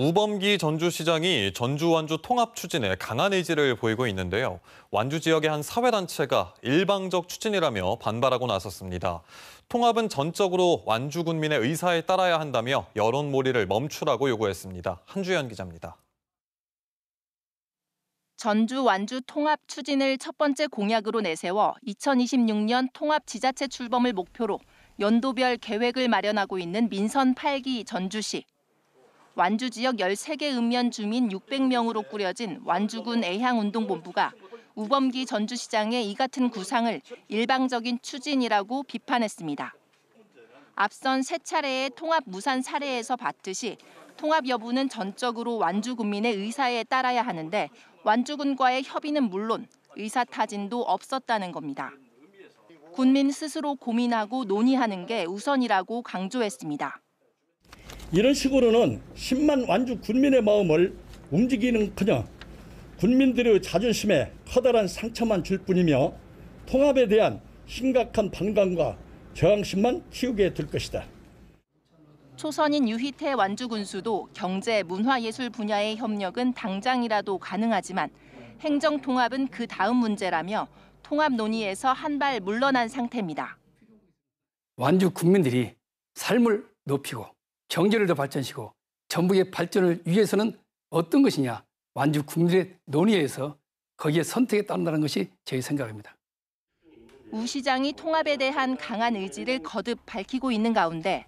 우범기 전주시장이 전주 완주 통합 추진에 강한 의지를 보이고 있는데요. 완주 지역의 한 사회단체가 일방적 추진이라며 반발하고 나섰습니다. 통합은 전적으로 완주 군민의 의사에 따라야 한다며 여론 몰이를 멈추라고 요구했습니다. 한주연 기자입니다. 전주 완주 통합 추진을 첫 번째 공약으로 내세워 2026년 통합 지자체 출범을 목표로 연도별 계획을 마련하고 있는 민선 8기 전주시. 완주 지역 13개 읍면 주민 600명으로 꾸려진 완주군 애향운동본부가 우범기 전주시장의 이 같은 구상을 일방적인 추진이라고 비판했습니다. 앞선 세 차례의 통합 무산 사례에서 봤듯이 통합 여부는 전적으로 완주 군민의 의사에 따라야 하는데 완주군과의 협의는 물론 의사 타진도 없었다는 겁니다. 군민 스스로 고민하고 논의하는 게 우선이라고 강조했습니다. 이런 식으로는 10만 완주 군민의 마음을 움직이는커녕 군민들의 자존심에 커다란 상처만 줄 뿐이며 통합에 대한 심각한 반감과 저항심만 키우게 될 것이다. 초선인 유희태 완주 군수도 경제, 문화, 예술 분야의 협력은 당장이라도 가능하지만 행정 통합은 그 다음 문제라며 통합 논의에서 한 발 물러난 상태입니다. 완주 국민들이 삶을 높이고 경제를 더 발전시키고 전북의 발전을 위해서는 어떤 것이냐 완주 국민의 논의에서 거기에 선택에 따른다는 것이 제 생각입니다. 우 시장이 통합에 대한 강한 의지를 거듭 밝히고 있는 가운데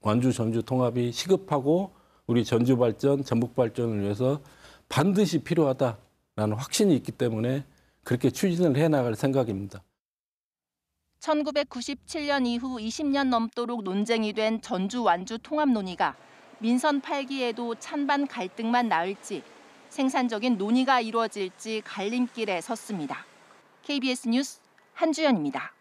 완주 전주 통합이 시급하고 우리 전주 발전, 전북 발전을 위해서 반드시 필요하다라는 확신이 있기 때문에 그렇게 추진을 해 나갈 생각입니다. 1997년 이후 20년 넘도록 논쟁이 된 전주 완주 통합 논의가 민선 8기에도 찬반 갈등만 나을지 생산적인 논의가 이루어질지 갈림길에 섰습니다. KBS 뉴스 한주연입니다.